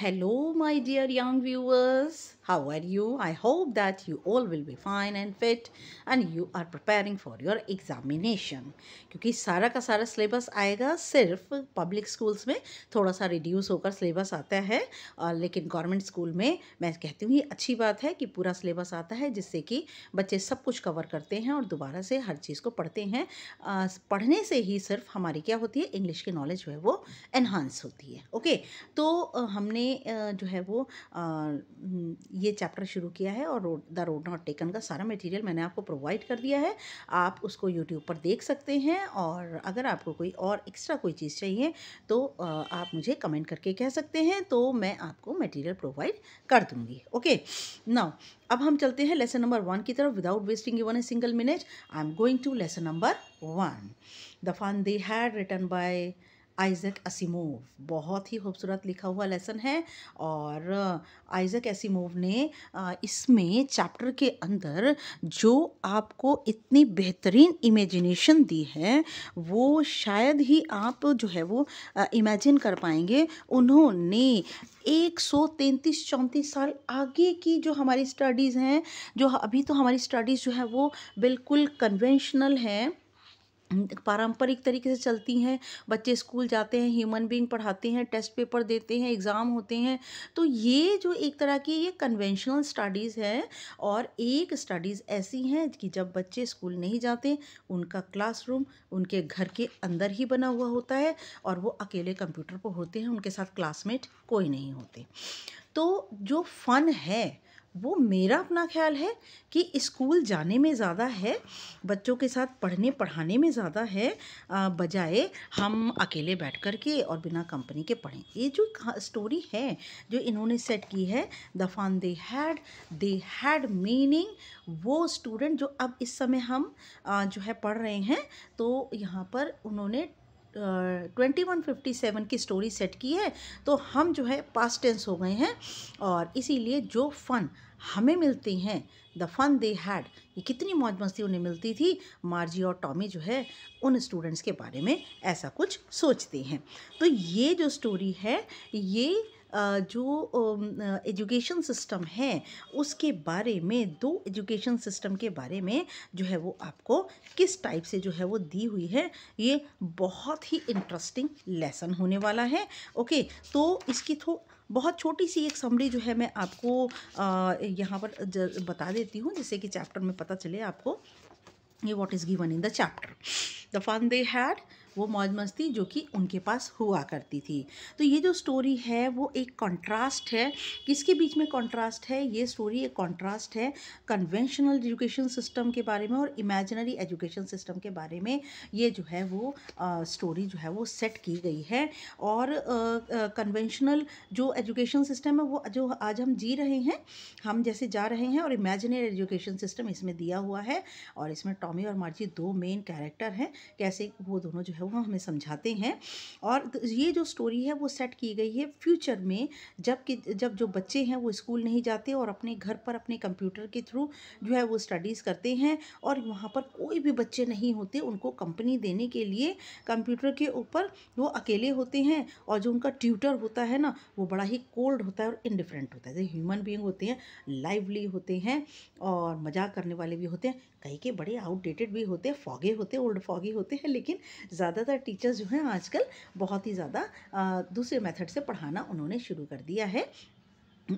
Hello, my dear young viewers. How are you? I hope that you all will be fine and fit and you are preparing for your examination. क्योंकि सारा का सारा syllabus आएगा सिर्फ public schools में थोड़ा सा reduce होकर सिलेबस आता है और लेकिन गवर्नमेंट स्कूल में मैं कहती हूँ ये अच्छी बात है कि पूरा सिलेबस आता है जिससे कि बच्चे सब कुछ कवर करते हैं और दोबारा से हर चीज़ को पढ़ते हैं आ, पढ़ने से ही सिर्फ हमारी क्या होती है इंग्लिश की नॉलेज जो है वो एनहांस होती है ओके तो हमने जो है वो ये चैप्टर शुरू किया है और road the road not taken का सारा मटेरियल मैंने आपको प्रोवाइड कर दिया है आप उसको यूट्यूब पर देख सकते हैं और अगर आपको कोई और एक्स्ट्रा कोई चीज़ चाहिए तो आप मुझे कमेंट करके कह सकते हैं तो मैं आपको मटेरियल प्रोवाइड कर दूँगी ओके नाउ अब हम चलते हैं लेसन नंबर वन की तरफ without wasting even a single minute I am going to lesson number one the fun they had written by Isaac Asimov बहुत ही खूबसूरत लिखा हुआ लेसन है और आइजक असीमोव ने इसमें चैप्टर के अंदर जो आपको इतनी बेहतरीन इमेजिनेशन दी है वो शायद ही आप जो है वो इमेजिन कर पाएंगे उन्होंने एक सौ तैंतीस चौंतीस साल आगे की जो हमारी स्टडीज़ हैं जो अभी तो हमारी स्टडीज़ जो है वो बिल्कुल कन्वेंशनल हैं पारंपरिक तरीके से चलती हैं बच्चे स्कूल जाते हैं ह्यूमन बीइंग पढ़ाते हैं टेस्ट पेपर देते हैं एग्ज़ाम होते हैं तो ये जो एक तरह की ये कन्वेंशनल स्टडीज़ है और एक स्टडीज़ ऐसी हैं कि जब बच्चे स्कूल नहीं जाते उनका क्लासरूम उनके घर के अंदर ही बना हुआ होता है और वो अकेले कंप्यूटर पर होते हैं उनके साथ क्लासमेट कोई नहीं होते तो जो फ़न है वो मेरा अपना ख्याल है कि स्कूल जाने में ज़्यादा है बच्चों के साथ पढ़ने पढ़ाने में ज़्यादा है बजाय हम अकेले बैठ कर के और बिना कंपनी के पढ़ें ये जो स्टोरी है जो इन्होंने सेट की है the fun they had they had meaning वो स्टूडेंट जो अब इस समय हम जो है पढ़ रहे हैं तो यहाँ पर उन्होंने ट्वेंटी वन फिफ्टी सेवन की स्टोरी सेट की है तो हम जो है पास्ट टेंस हो गए हैं और इसीलिए जो फ़न हमें मिलती हैं द फन दे हैड ये कितनी मौज मस्ती उन्हें मिलती थी मार्जी और टॉमी जो है उन स्टूडेंट्स के बारे में ऐसा कुछ सोचते हैं तो ये जो स्टोरी है ये जो एजुकेशन सिस्टम है उसके बारे में दो एजुकेशन सिस्टम के बारे में जो है वो आपको किस टाइप से जो है वो दी हुई है ये बहुत ही इंटरेस्टिंग लेसन होने वाला है ओके तो इसकी थो बहुत छोटी सी एक समरी जो है मैं आपको यहाँ पर बता देती हूँ जिससे कि चैप्टर में पता चले आपको ये what is given in the chapter the fun they had वो मौज मस्ती जो कि उनके पास हुआ करती थी तो ये जो स्टोरी है वो एक कॉन्ट्रास्ट है किसके बीच में कॉन्ट्रास्ट है ये स्टोरी एक कॉन्ट्रास्ट है कन्वेंशनल एजुकेशन सिस्टम के बारे में और इमेजनरी एजुकेशन सिस्टम के बारे में ये जो है वो स्टोरी जो है वो सेट की गई है और कन्वेंशनल जो एजुकेशन सिस्टम है वो जो आज हम जी रहे हैं हम जैसे जा रहे हैं और इमेजिनरी एजुकेशन सिस्टम इसमें दिया हुआ है और इसमें टॉमी और मार्जी दो मेन कैरेक्टर हैं कैसे वो दोनों जो है है वो हमें समझाते हैं और ये जो स्टोरी है वो सेट की गई है फ्यूचर में जब कि जब जो बच्चे हैं वो स्कूल नहीं जाते और अपने घर पर अपने कंप्यूटर के थ्रू जो है वो स्टडीज़ करते हैं और वहाँ पर कोई भी बच्चे नहीं होते उनको कंपनी देने के लिए कंप्यूटर के ऊपर वो अकेले होते हैं और जो उनका ट्यूटर होता है ना वो बड़ा ही कोल्ड होता है और इनडिफरेंट होता है जैसे ह्यूमन बींग होते हैं लाइवली होते हैं और मजाक करने वाले भी होते हैं कई के बड़े आउटडेटेड भी होते हैं फॉगे होते हैं ओल्ड फॉगे होते हैं लेकिन ज़्यादा ज़्यादातर टीचर्स जो हैं आजकल बहुत ही ज़्यादा दूसरे मेथड से पढ़ाना उन्होंने शुरू कर दिया है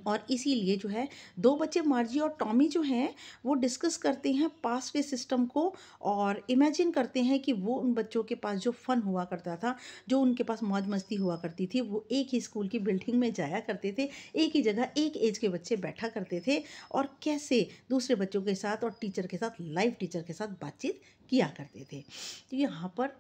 और इसीलिए जो है दो बच्चे मार्जी और टॉमी जो हैं वो डिस्कस करते हैं पास वे सिस्टम को और इमेजिन करते हैं कि वो उन बच्चों के पास जो फ़न हुआ करता था जो उनके पास मौज मस्ती हुआ करती थी वो एक ही स्कूल की बिल्डिंग में जाया करते थे एक ही जगह एक एज के बच्चे बैठा करते थे और कैसे दूसरे बच्चों के साथ और टीचर के साथ लाइव टीचर के साथ बातचीत किया करते थे तो यहाँ पर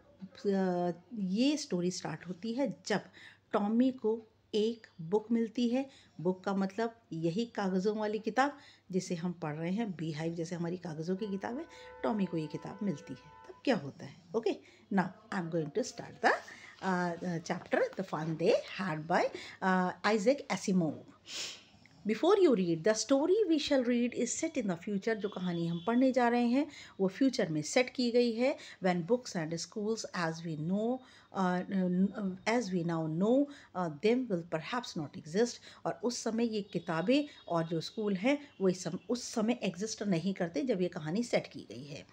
ये स्टोरी स्टार्ट होती है जब टॉमी को एक बुक मिलती है बुक का मतलब यही कागज़ों वाली किताब जिसे हम पढ़ रहे हैं बी हाइव जैसे हमारी कागज़ों की किताब है टॉमी को ये किताब मिलती है तब क्या होता है ओके ना I am going to start the chapter the fun Fun had by Isaac uh, before you read the story we shall read is set in the future जो कहानी हम पढ़ने जा रहे हैं वो फ्यूचर में सेट की गई है when books and schools as we know as we now know them will perhaps not exist और उस समय ये किताबें और जो स्कूल हैं वो इस सम, उस समय एग्जिस्ट नहीं करते जब ये कहानी सेट की गई है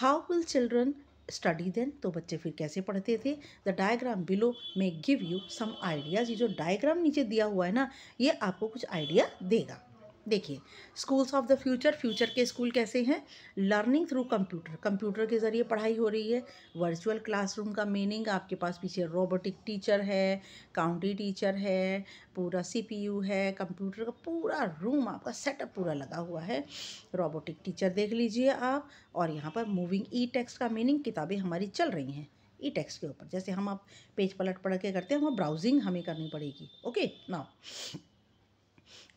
how will children study then तो बच्चे फिर कैसे पढ़ते थे द डायग्राम बिलो में गिव यू सम आइडियाज़ ये जो डायग्राम नीचे दिया हुआ है ना ये आपको कुछ आइडिया देगा देखिए schools of the future future के स्कूल कैसे हैं लर्निंग थ्रू कंप्यूटर कंप्यूटर के ज़रिए पढ़ाई हो रही है वर्चुअल क्लासरूम का मीनिंग आपके पास पीछे रोबोटिक टीचर है काउंटी टीचर है पूरा सीपीयू है कंप्यूटर का पूरा रूम आपका सेटअप पूरा लगा हुआ है रोबोटिक टीचर देख लीजिए आप और यहाँ पर मूविंग ई टेक्स्ट का मीनिंग किताबें हमारी चल रही हैं ई टेक्स्ट के ऊपर जैसे हम आप पेज पलट पलट के करते हैं वहाँ ब्राउजिंग हमें करनी पड़ेगी okay now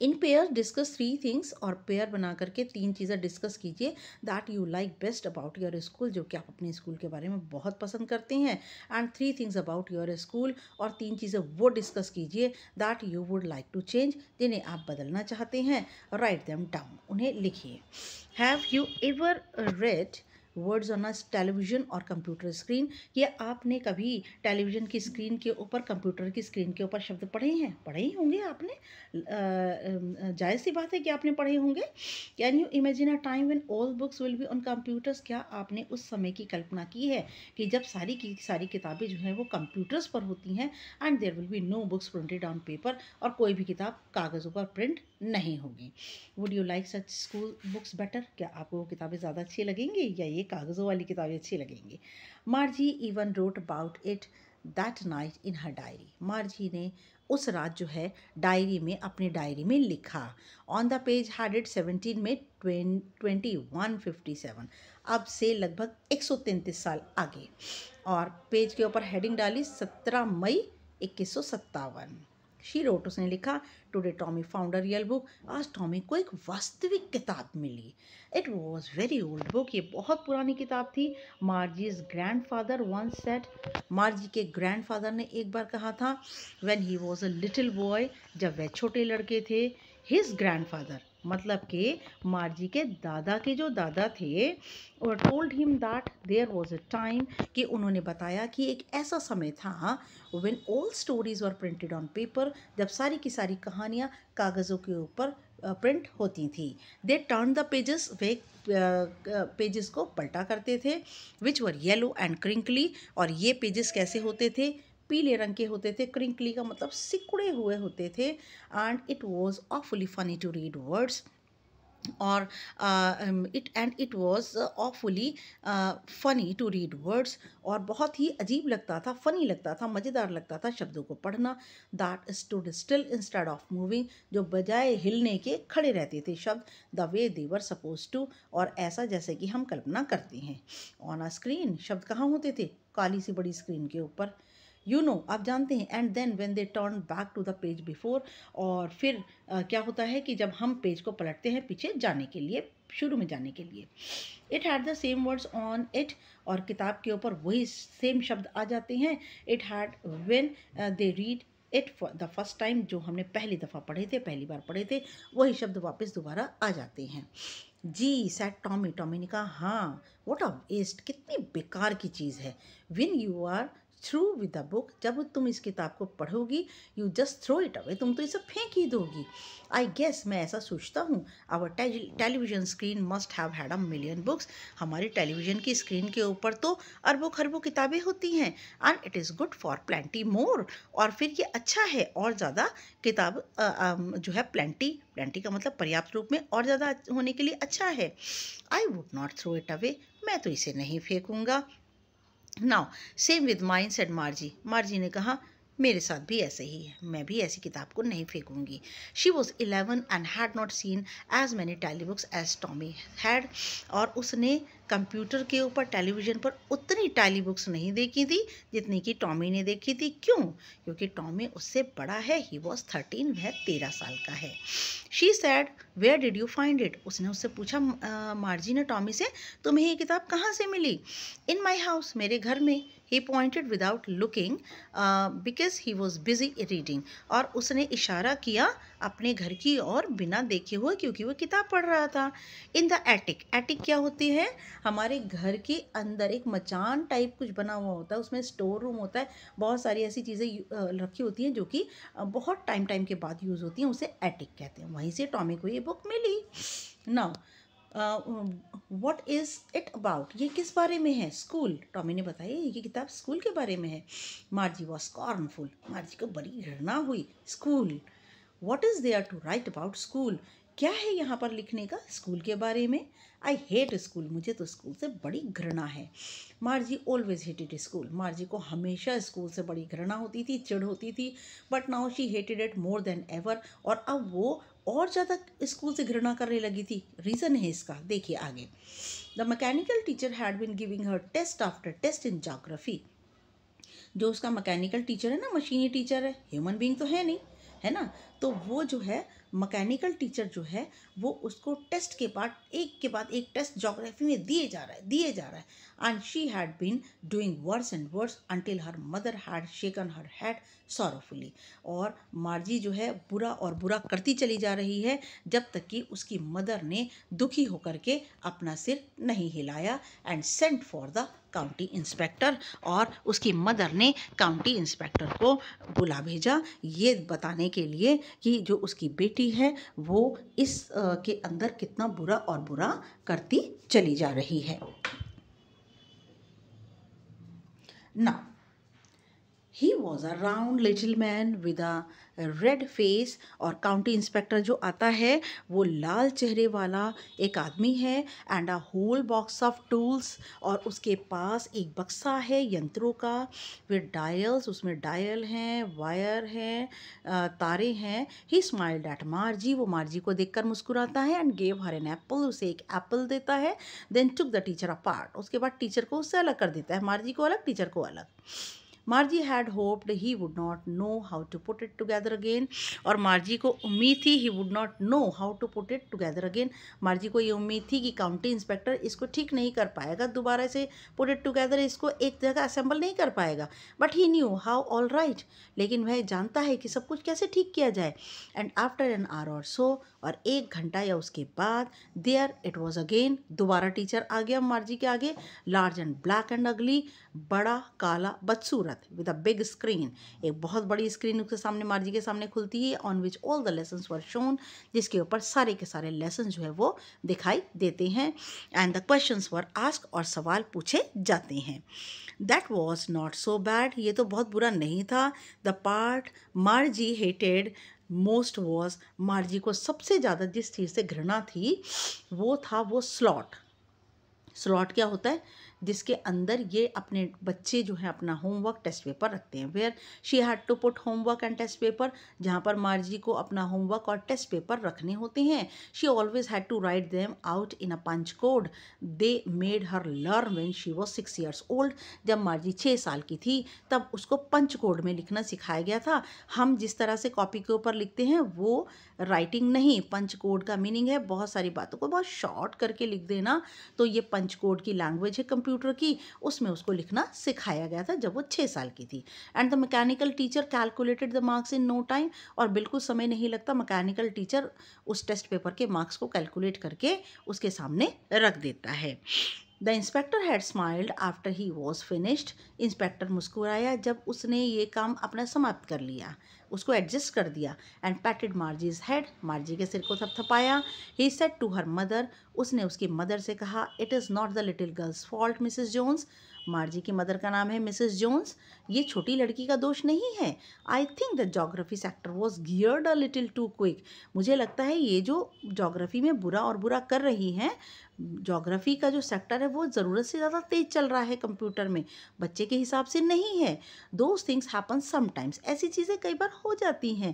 in pair discuss three things और पेयर बना करके तीन चीज़ें डिस्कस कीजिए that you like best about your school जो कि आप अपने स्कूल के बारे में बहुत पसंद करते हैं and three things about your school और तीन चीज़ें वो डिस्कस कीजिए that you would like to change जिन्हें आप बदलना चाहते हैं राइट दैम डाउन उन्हें लिखिए have you ever read words on television और कंप्यूटर स्क्रीन ये आपने कभी टेलीविज़न की स्क्रीन के ऊपर कंप्यूटर की स्क्रीन के ऊपर शब्द पढ़े हैं पढ़े ही होंगे आपने जायज़ सी बात है कि आपने पढ़े होंगे can you imagine a time when all books will be on computers क्या आपने उस समय की कल्पना की है कि जब सारी की सारी किताबें जो हैं वो कंप्यूटर्स पर होती हैं and there will be no books printed on paper और कोई भी किताब कागज़ों पर प्रिंट नहीं होगी would you like such school books better क्या आपको वो किताबें ज़्यादा अच्छी लगेंगी या ये कागज़ों वाली किताबें अच्छी लगेंगी Margie even wrote about it that night in her diary Margie ने उस रात जो है डायरी में अपनी डायरी में लिखा on the page hundred seventeen में ट्वेंटी वन फिफ्टी सेवन अब से लगभग एक सौ तैंतीस साल आगे और पेज के ऊपर हेडिंग डाली सत्रह मई इक्कीस सौ सत्तावन शी रोट उसने लिखा today Tommy found a real book आज टॉमी को एक वास्तविक किताब मिली it was very old book ये बहुत पुरानी किताब थी Margie's grandfather once said Margie के ग्रैंड फादर ने एक बार कहा था when he was a little boy जब वह छोटे लड़के थे हिज ग्रैंड फादर मतलब कि मार्जी के दादा के जो दादा थे और told him that there was a time कि उन्होंने बताया कि एक ऐसा समय था वेन ऑल स्टोरीज और प्रिंटेड ऑन पेपर जब सारी की सारी कहानियाँ कागज़ों के ऊपर प्रिंट होती थी दे टर्न द पेजेस वे पेजेस को पलटा करते थे which were yellow and crinkly और ये पेजेस कैसे होते थे पीले रंग के होते थे क्रिंकली का मतलब सिकुड़े हुए होते थे and it was awfully funny to read words और it and it was awfully funny to read words और बहुत ही अजीब लगता था फ़नी लगता था मज़ेदार लगता था शब्दों को पढ़ना that stood still instead of moving जो बजाय हिलने के खड़े रहते थे शब्द the way they were supposed to और ऐसा जैसे कि हम कल्पना करते हैं ऑन अ स्क्रीन शब्द कहाँ होते थे काली सी बड़ी स्क्रीन के ऊपर यू नो आप जानते हैं and then when they turn back to the page before और फिर आ, क्या होता है कि जब हम पेज को पलटते हैं पीछे जाने के लिए शुरू में जाने के लिए it had the same words on it और किताब के ऊपर वही सेम शब्द आ जाते हैं it had when they read it the first time जो हमने पहली दफ़ा पढ़े थे पहली बार पढ़े थे वही शब्द वापस दोबारा आ जाते हैं जी सैट टॉमी टॉमी ने कहा हाँ वॉट अ वेस्ट कितनी बेकार की चीज़ है when you are through with the book जब तुम इस किताब को पढ़ोगी you just throw it away तुम तो इसे फेंक ही दोगी आई गेस मैं ऐसा सोचता हूँ our television screen must have had a million books हमारी टेलीविजन की स्क्रीन के ऊपर तो अरबों खरबों किताबें होती हैं and it is good for plenty more और फिर ये अच्छा है और ज़्यादा किताब जो है प्लेंटी प्लेंटी का मतलब पर्याप्त रूप में और ज़्यादा होने के लिए अच्छा है I would not throw it away मैं तो इसे नहीं फेंकूँगा now same with mine and Margie Margie ने कहा मेरे साथ भी ऐसे ही है मैं भी ऐसी किताब को नहीं फेंकूंगी she was eleven and had not seen as many books as Tommy had और उसने कंप्यूटर के ऊपर टेलीविज़न पर उतनी टैली बुक्स नहीं देखी थी जितनी कि टॉमी ने देखी थी क्यों क्योंकि टॉमी उससे बड़ा है ही वॉज थर्टीन वह तेरह साल का है she said where did you find it उसने उससे पूछा मार्जी ने टॉमी से तुम्हें ये किताब कहाँ से मिली इन माई हाउस मेरे घर में ही pointed without looking because he was busy reading और उसने इशारा किया अपने घर की ओर बिना देखे हुए क्योंकि वह किताब पढ़ रहा था इन द एटिक एटिक क्या होती है हमारे घर के अंदर एक मचान टाइप कुछ बना हुआ होता है उसमें स्टोर रूम होता है बहुत सारी ऐसी चीज़ें रखी होती हैं जो कि बहुत टाइम टाइम के बाद यूज़ होती हैं उसे एटिक कहते हैं वहीं से टॉमी को ये बुक मिली now what is it about ये किस बारे में है स्कूल टॉमी ने बताया ये किताब स्कूल के बारे में है मार्जी वॉज कॉर्नफुल मार्जी को बड़ी घृणा हुई school what is there to write about school क्या है यहाँ पर लिखने का स्कूल के बारे में आई हेट स्कूल मुझे तो स्कूल से बड़ी घृणा है Margie always hated school Margie को हमेशा स्कूल से बड़ी घृणा होती थी चिड़ होती थी but now she hated it more than ever और अब वो और ज़्यादा स्कूल से घृणा करने लगी थी रीज़न है इसका देखिए आगे the mechanical teacher had been giving her test after test in geography जो उसका मैकेनिकल टीचर है ना मशीनी टीचर है ह्यूमन बींग तो है नहीं है ना तो वो जो है मैकेनिकल टीचर जो है वो उसको टेस्ट के बाद एक के बाद एक टेस्ट जोग्राफी में दिए जा रहा है दिए जा रहा है and she had been doing worse and worse until her mother had shaken her head sorrowfully और मार्जी जो है बुरा और बुरा करती चली जा रही है जब तक कि उसकी मदर ने दुखी होकर के अपना सिर नहीं हिलाया and sent for the county inspector और उसकी मदर ने काउंटी इंस्पेक्टर को बुला भेजा ये बताने के लिए कि जो उसकी बेटी है वो इस के अंदर कितना बुरा और बुरा करती चली जा रही है ना he was a round little man with a red face और काउंटी इंस्पेक्टर जो आता है वो लाल चेहरे वाला एक आदमी है and a whole box of tools और उसके पास एक बक्सा है यंत्रों का विद डायल्स उसमें डायल हैं वायर हैं तारे हैं ही स्माइल्ड एट मार्जी वो मार्जी को देख कर मुस्कुराता है and gave her an apple उसे एक एप्पल देता है देन टुक द टीचर अ पार्ट उसके बाद टीचर को उससे अलग कर देता है मार्जी को अलग टीचर को अलग Margie had hoped he would not know how to put it together again और मार्जी को उम्मीद थी he would not know how to put it together again Margie को ये उम्मीद थी कि काउंटी इंस्पेक्टर इसको ठीक नहीं कर पाएगा दोबारा से पुट इट टुगेदर इसको एक जगह असेंबल नहीं कर पाएगा but he knew how all right लेकिन वह जानता है कि सब कुछ कैसे ठीक किया जाए एंड आफ्टर एन आर और सो और एक घंटा या उसके बाद देयर इट वॉज अगेन दोबारा टीचर आ गया मार्जी के आगे लार्ज एंड ब्लैक एंड अगली बड़ा काला बदसूरत विद अ बिग स्क्रीन एक बहुत बड़ी स्क्रीन उसके सामने मार्जी के सामने खुलती है on which all the lessons were shown जिसके ऊपर सारे के सारे लेसन जो है वो दिखाई देते हैं and the question were ask और सवाल पूछे जाते हैं that was not so bad ये तो बहुत बुरा नहीं था the part Margie hated most was Margie को सबसे ज़्यादा जिस चीज़ से घृणा थी वो था वो स्लॉट स्लॉट क्या होता है जिसके अंदर ये अपने बच्चे जो हैं अपना होमवर्क टेस्ट पेपर रखते हैं where she had to put homework and test paper जहाँ पर मार्जी को अपना होमवर्क और टेस्ट पेपर रखने होते हैं she always had to write them out in a punch code they made her learn when she was six years old जब Margie छः साल की थी तब उसको पंच कोड में लिखना सिखाया गया था हम जिस तरह से कॉपी के ऊपर लिखते हैं वो राइटिंग नहीं पंच कोड का मीनिंग है बहुत सारी बातों को बहुत शॉर्ट करके लिख देना तो ये पंच कोड की लैंग्वेज है कंप्यूटर कंप्यूटर की उसमें उसको लिखना सिखाया गया था जब वो छः साल की थी and the mechanical teacher calculated the marks in no time और बिल्कुल समय नहीं लगता मैकेनिकल टीचर उस टेस्ट पेपर के मार्क्स को कैलकुलेट करके उसके सामने रख देता है the inspector had smiled after he was finished inspector मुस्कुराया जब उसने ये काम अपना समाप्त कर लिया उसको एडजस्ट कर दिया एंड पैटेड मार्जीज हेड मार्जी के सिर को थपथपाया he said to her mother उसने उसकी मदर से कहा it is not the little girl's fault Mrs Jones Margie की मदर का नाम है मिसिस जोन्स ये छोटी लड़की का दोष नहीं है I think the geography sector was geared a little too quick मुझे लगता है ये जो जोग्राफी में बुरा और बुरा कर रही हैं जोग्राफी का जो सेक्टर है वो ज़रूरत से ज़्यादा तेज़ चल रहा है कंप्यूटर में बच्चे बच्चे के हिसाब से नहीं है दोज थिंग्स हैपन समटाइम्स ऐसी चीज़ें कई बार हो जाती हैं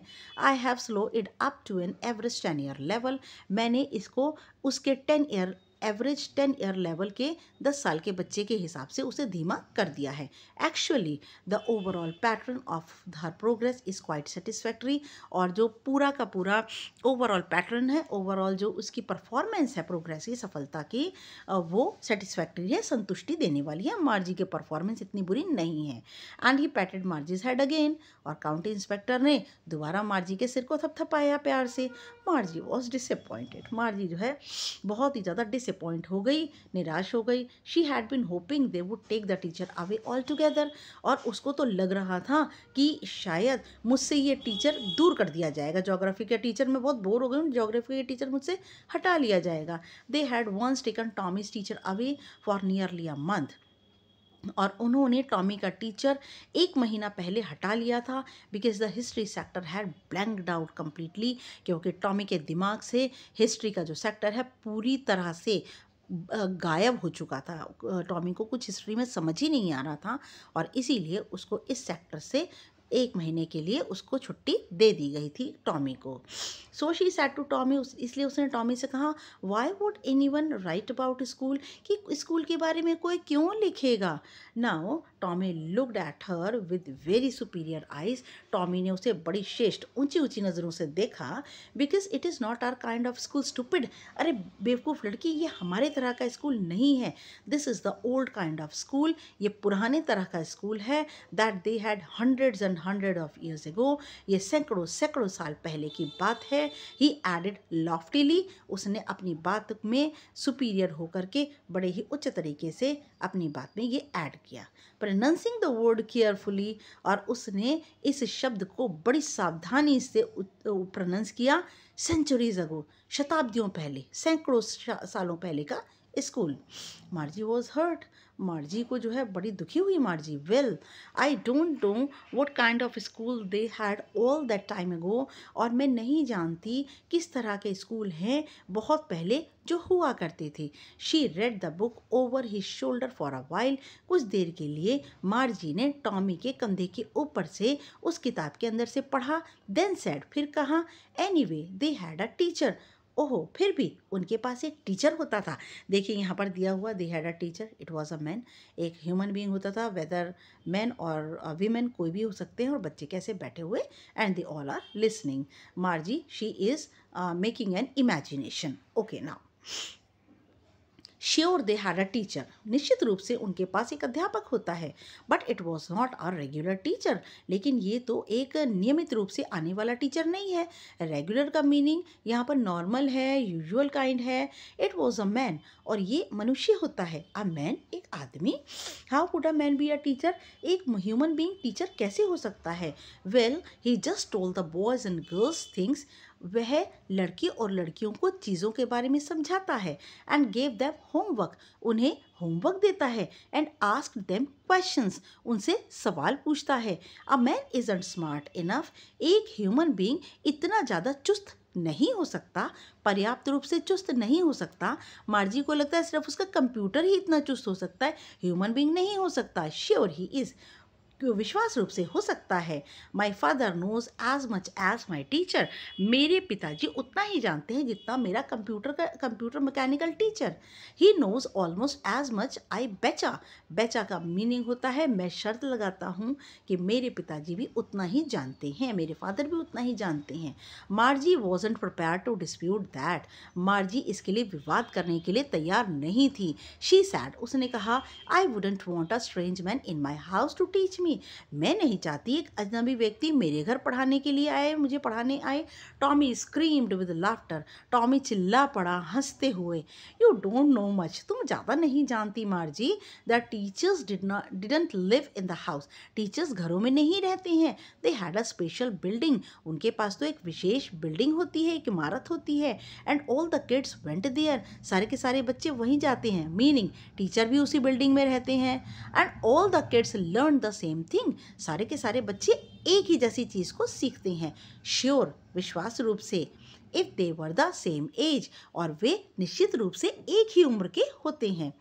I have slow it up to an average ten year level मैंने इसको उसके ten year average ten year level के दस साल के बच्चे के हिसाब से उसे धीमा कर दिया है actually the overall pattern of her progress is quite satisfactory और जो पूरा का पूरा ओवरऑल पैटर्न है ओवरऑल जो उसकी परफॉर्मेंस है प्रोग्रेस की सफलता की वो सेटिस्फैक्ट्री है संतुष्टि देने वाली है मार्जी की परफॉर्मेंस इतनी बुरी नहीं है and he patted Margie's head again और काउंटी इंस्पेक्टर ने दोबारा मार्जी के सिर को थपथपाया प्यार से मार्जी वॉज डिसअपॉइंटेड मार्जी जो है बहुत ही ज़्यादा डिसअपॉइंट हो गई निराश हो गई she had been hoping they would take the teacher away altogether और उसको तो लग रहा था कि शायद मुझसे ये टीचर दूर कर दिया जाएगा जोग्राफी के टीचर में बहुत बोर हो गई हूँ जोग्राफी के टीचर मुझसे हटा लिया जाएगा they had once taken Tommy's teacher away for nearly a month और उन्होंने टॉमी का टीचर एक महीना पहले हटा लिया था because the history sector had blanked out completely क्योंकि टॉमी के दिमाग से हिस्ट्री का जो सेक्टर है पूरी तरह से गायब हो चुका था टॉमी को कुछ हिस्ट्री में समझ ही नहीं आ रहा था और इसीलिए उसको इस सेक्टर से एक महीने के लिए उसको छुट्टी दे दी गई थी टॉमी को so she said to Tommy उस इसलिए उसने टॉमी से कहा why would anyone write about school कि स्कूल के बारे में कोई क्यों लिखेगा now Tommy looked at her with very superior eyes Tommy ने उसे बड़ी श्रेष्ठ ऊंची ऊंची नज़रों से देखा because it is not our kind of school stupid अरे बेवकूफ़ लड़की ये हमारे तरह का स्कूल नहीं है this is the old kind of school ये पुराने तरह का स्कूल है that they had hundreds and hundred of years ago ये सैकड़ों सैकड़ों साल पहले की बात है ही एडेड लॉफ्टीली उसने अपनी बात में सुपीरियर होकर के बड़े ही उच्च तरीके से अपनी बात में ये ऐड किया प्रनंसिंग द वर्ड केयरफुली और उसने इस शब्द को बड़ी सावधानी से प्रनंस किया सेंचुरीज अगो शताब्दियों पहले सैकड़ों सालों पहले का school Margie was hurt Margie को जो है बड़ी दुखी हुई Margie well I don't know what kind of school they had all that time ago और मैं नहीं जानती किस तरह के स्कूल हैं बहुत पहले जो हुआ करते थे she read the book over he shoulder for a while कुछ देर के लिए मार्जी ने टॉमी के कंधे के ऊपर से उस किताब के अंदर से पढ़ा देन सेड फिर कहा anyway they had a teacher ओहो फिर भी उनके पास एक टीचर होता था देखिए यहाँ पर दिया हुआ they had a teacher it was a man एक ह्यूमन बीइंग होता था वेदर मैन और वीमेन कोई भी हो सकते हैं और बच्चे कैसे बैठे हुए and they all are listening Margie she is making an imagination okay now sure they had a teacher निश्चित रूप से उनके पास एक अध्यापक होता है but it was not a regular teacher लेकिन ये तो एक नियमित रूप से आने वाला टीचर नहीं है रेगुलर का मीनिंग यहाँ पर नॉर्मल है यूजुअल काइंड है इट वॉज अ मैन और ये मनुष्य होता है अ मैन एक आदमी how could a man be a teacher एक ह्यूमन बींग टीचर कैसे हो सकता है well he just told the boys and girls things वह लड़की और लड़कियों को चीज़ों के बारे में समझाता है एंड गेव दैम होमवर्क उन्हें होमवर्क देता है एंड आस्क देम क्वेश्चन उनसे सवाल पूछता है a man isn't smart enough एक ह्यूमन बींग इतना ज़्यादा चुस्त नहीं हो सकता पर्याप्त रूप से चुस्त नहीं हो सकता मार्जी को लगता है सिर्फ उसका कंप्यूटर ही इतना चुस्त हो सकता है ह्यूमन बींग नहीं हो सकता श्योर ही इज़ विश्वास रूप से हो सकता है my father knows as much as my teacher मेरे पिताजी उतना ही जानते हैं जितना मेरा कंप्यूटर का computer mechanical teacher he knows almost as much I betcha betcha का मीनिंग होता है मैं शर्त लगाता हूँ कि मेरे पिताजी भी उतना ही जानते हैं मेरे फादर भी उतना ही जानते हैं Margie wasn't prepare to dispute that Margie इसके लिए विवाद करने के लिए तैयार नहीं थी शी सैड उसने कहा I wouldn't want a strange man in my house to teach me पढ़ाएंगी मैं नहीं चाहती एक अजनबी व्यक्ति मेरे घर पढ़ाने के लिए आए मुझे पढ़ाने आए Tommy screamed with laughter Tommy चिल्ला पड़ा हंसते हुए यू डोंट नो मच तुम ज़्यादा नहीं जानती Margie the teachers did not didn't live in the house teachers घरों में नहीं रहते हैं they had a special building उनके पास तो एक विशेष बिल्डिंग होती है एक इमारत होती है and all the kids went there सारे के सारे बच्चे वहीं जाते हैं मीनिंग टीचर भी उसी बिल्डिंग में रहते हैं and all the kids learn the same something सारे के सारे बच्चे एक ही जैसी चीज़ को सीखते हैं श्योर विश्वास रूप से if they were the same age और वे निश्चित रूप से एक ही उम्र के होते हैं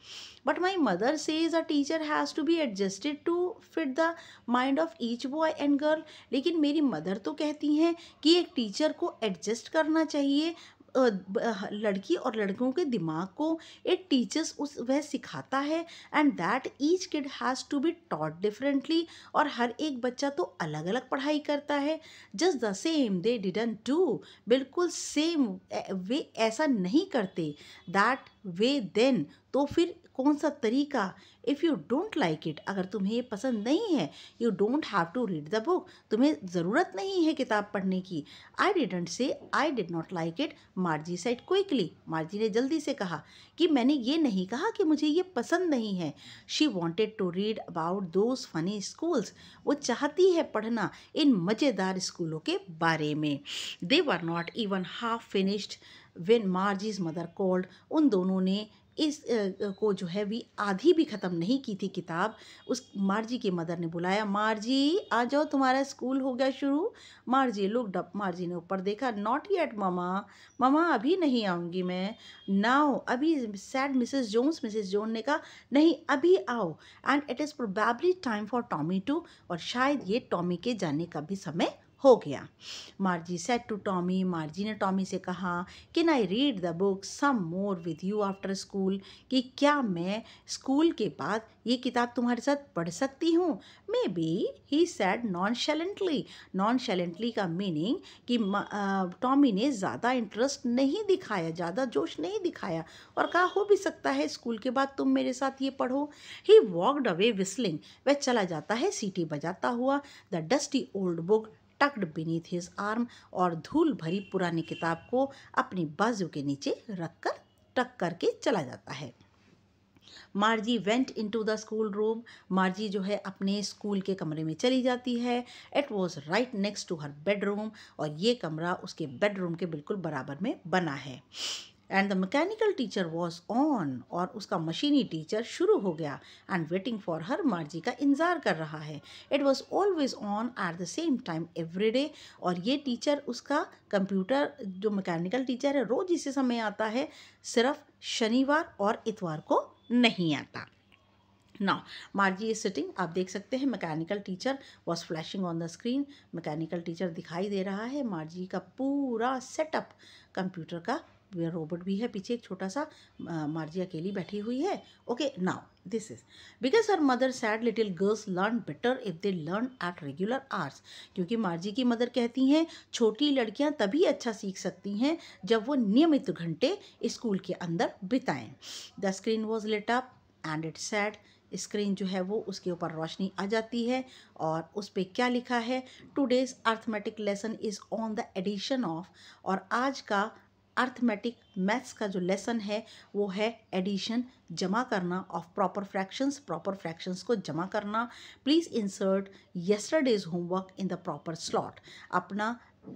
but my mother says a teacher has to be adjusted to fit the mind of each boy and girl लेकिन मेरी मदर तो कहती हैं कि एक टीचर को एडजस्ट करना चाहिए लड़की और लड़कों के दिमाग को एक टीचर्स उस वह सिखाता है and that each kid has to be taught differently और हर एक बच्चा तो अलग अलग पढ़ाई करता है just the same they didn't do बिल्कुल सेम वे ऐसा नहीं करते दैट वे देन तो फिर कौन सा तरीका if you don't like it अगर तुम्हें ये पसंद नहीं है you don't have to read the book तुम्हें ज़रूरत नहीं है किताब पढ़ने की I didn't say I did not like it Margie said quickly Margie ने जल्दी से कहा कि मैंने ये नहीं कहा कि मुझे ये पसंद नहीं है she wanted to read about those funny schools वो चाहती है पढ़ना इन मज़ेदार स्कूलों के बारे में they were not even half finished when Margie's mother called उन दोनों ने इस को जो है भी आधी भी ख़त्म नहीं की थी किताब उस मारजी के मदर ने बुलाया मारजी आ जाओ तुम्हारा स्कूल हो गया शुरू मारजी लोग डब मारजी ने ऊपर देखा नॉट येट मामा मामा अभी नहीं आऊँगी मैं नाउ अभी said Mrs Jones Mrs Jones ने कहा नहीं अभी आओ and it is probably time for Tommy too और शायद ये टॉमी के जाने का भी समय हो गया Margie said to Tommy Margie ने टॉमी से कहा can I read the book some more with you after school कि क्या मैं स्कूल के बाद ये किताब तुम्हारे साथ पढ़ सकती हूँ maybe he said nonchalantly nonchalantly का मीनिंग कि टॉमी ने ज़्यादा इंटरेस्ट नहीं दिखाया ज़्यादा जोश नहीं दिखाया और कहा हो भी सकता है स्कूल के बाद तुम मेरे साथ ये पढ़ो ही वॉकड अवे विस्लिंग वह चला जाता है सीटी बजाता हुआ the dusty old book tucked beneath his arm और धूल भरी पुरानी किताब को अपनी बाजू के नीचे रखकर टक करके चला जाता है Margie went into the schoolroom Margie जो है अपने स्कूल के कमरे में चली जाती है it was right next to her bedroom और ये कमरा उसके बेडरूम के बिल्कुल बराबर में बना है and the mechanical teacher was on और उसका मशीनी टीचर शुरू हो गया and waiting for her Margie का इंतज़ार कर रहा है it was always on at the same time every day और ये टीचर उसका कंप्यूटर जो मैकेनिकल टीचर है रोज़ इसी समय आता है सिर्फ शनिवार और इतवार को नहीं आता नाउ मार्जी इज सिटिंग आप देख सकते हैं mechanical teacher was flashing on the screen mechanical teacher दिखाई दे रहा है मार्जी का पूरा सेटअप कंप्यूटर का रोबोट भी है पीछे एक छोटा सा मार्जिया अकेली बैठी हुई है okay now this is because her mother said little girls learn better if they learn at regular hours क्योंकि मार्जी की मदर कहती हैं छोटी लड़कियां तभी अच्छा सीख सकती हैं जब वो नियमित घंटे स्कूल के अंदर बिताएं the screen was lit up and it said screen जो है वो उसके ऊपर रोशनी आ जाती है और उस पर क्या लिखा है today's arithmetic lesson is on the addition of और आज का अर्थमेटिक मैथ्स का जो लेसन है वो है एडिशन जमा करना of proper fractions proper fractions को जमा करना please insert yesterday's homework in the proper slot अपना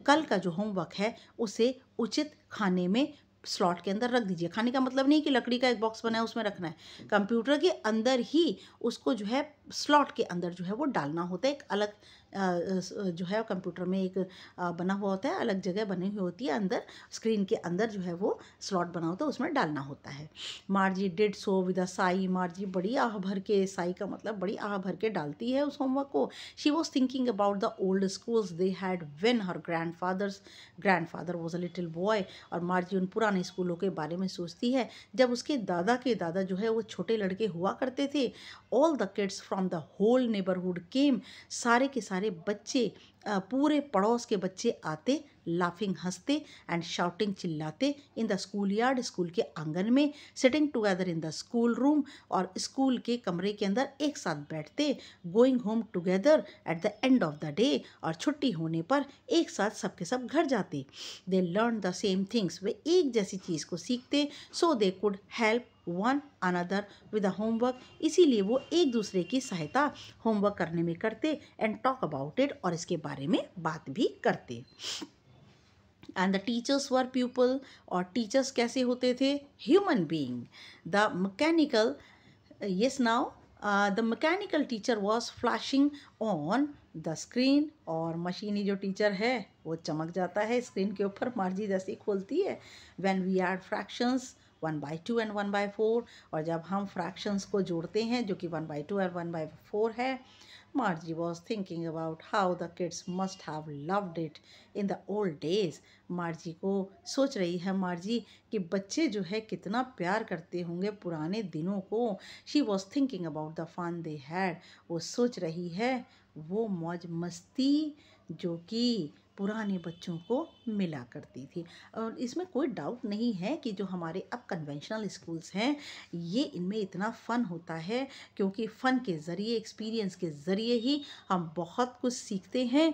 कल का जो होमवर्क है उसे उचित खाने में स्लॉट के अंदर रख दीजिए खाने का मतलब नहीं कि लकड़ी का एक बॉक्स बना है उसमें रखना है कंप्यूटर के अंदर ही उसको जो है स्लॉट के अंदर जो है वो डालना होता है एक अलग जो है कंप्यूटर में एक बना हुआ होता है अलग जगह बनी हुई होती है अंदर स्क्रीन के अंदर जो है वो स्लॉट बना होता है उसमें डालना होता है Margie did so with a sigh Margie बड़ी आह भर के साई का मतलब बड़ी आह भर के डालती है उस होमवर्क को she was thinking about the old schools they had when her grandfather's grandfather was a little boy और मार्जी उन पुराने स्कूलों के बारे में सोचती है जब उसके दादा के दादा जो है वो छोटे लड़के हुआ करते थे all the kids from the whole neighbourhood came सारे के सारे हमारे बच्चे पूरे पड़ोस के बच्चे आते लाफिंग हंसते एंड शाउटिंग चिल्लाते in the schoolyard school के आंगन में sitting together in the schoolroom और स्कूल के कमरे के अंदर एक साथ बैठते going home together at the end of the day और छुट्टी होने पर एक साथ सबके सब घर जाते they learn the same things वे एक जैसी चीज़ को सीखते so they could help one another with homework इसीलिए वो एक दूसरे की सहायता होमवर्क करने में करते एंड टॉक अबाउट इट और इसके बारे में बात भी करते and the teachers were people और टीचर्स कैसे होते थे human being the mechanical yes now the mechanical teacher was flashing on the screen और मशीनी जो टीचर है वो चमक जाता है स्क्रीन के ऊपर मर्जी जैसी खोलती है when we are fractions one by two and one by four और जब हम फ्रैक्शंस को जोड़ते हैं जो कि one by two and one by four है Margie was thinking about how the kids must have loved it in the old days. Margie को सोच रही है मार्जी कि बच्चे जो है कितना प्यार करते होंगे पुराने दिनों को she was thinking about the fun they had वो सोच रही है वो मौज मस्ती जो कि पुराने बच्चों को मिला करती थी और इसमें कोई डाउट नहीं है कि जो हमारे अब कन्वेंशनल स्कूल्स हैं ये इनमें इतना फ़न होता है क्योंकि फ़न के ज़रिए एक्सपीरियंस के ज़रिए ही हम बहुत कुछ सीखते हैं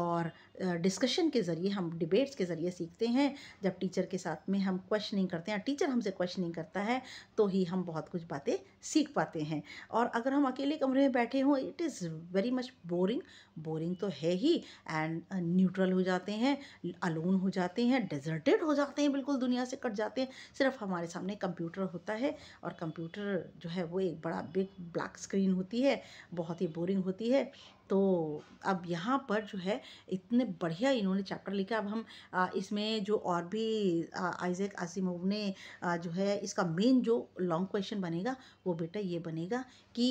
और डिस्कशन के ज़रिए हम डिबेट्स के ज़रिए सीखते हैं जब टीचर के साथ में हम क्वेश्चनिंग करते हैं टीचर हमसे क्वेश्चनिंग करता है तो ही हम बहुत कुछ बातें सीख पाते हैं और अगर हम अकेले कमरे में बैठे हों it is very much boring boring तो है ही एंड न्यूट्रल न्यूट्रल हो जाते हैं अलोन हो जाते हैं डेजर्टेड हो जाते हैं बिल्कुल दुनिया से कट जाते हैं सिर्फ हमारे सामने कंप्यूटर होता है और कंप्यूटर जो है वो एक बड़ा बिग ब्लैक स्क्रीन होती है बहुत ही बोरिंग होती है तो अब यहाँ पर जो है इतने बढ़िया इन्होंने चैप्टर लिखा अब हम इसमें जो और भी आइजैक आसिमोव ने जो है इसका मेन जो लॉन्ग क्वेश्चन बनेगा वो बेटा ये बनेगा कि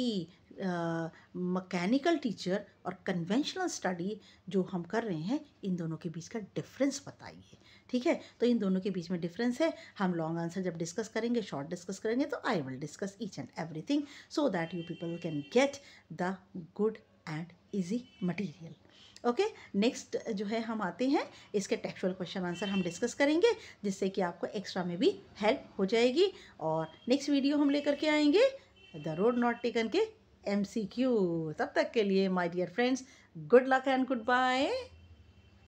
मकैनिकल टीचर और कन्वेंशनल स्टडी जो हम कर रहे हैं इन दोनों के बीच का डिफरेंस बताइए ठीक है तो इन दोनों के बीच में डिफरेंस है हम लॉन्ग आंसर जब डिस्कस करेंगे शॉर्ट डिस्कस करेंगे तो I will discuss each and everything so that you people can get the good and easy material okay next जो है हम आते हैं इसके टेक्चुअल क्वेश्चन आंसर हम डिस्कस करेंगे जिससे कि आपको एक्स्ट्रा में भी हेल्प हो जाएगी और नेक्स्ट वीडियो हम लेकर के आएंगे द रोड नॉट टेकन के क्यू तब तक के लिए my dear friends good luck and good bye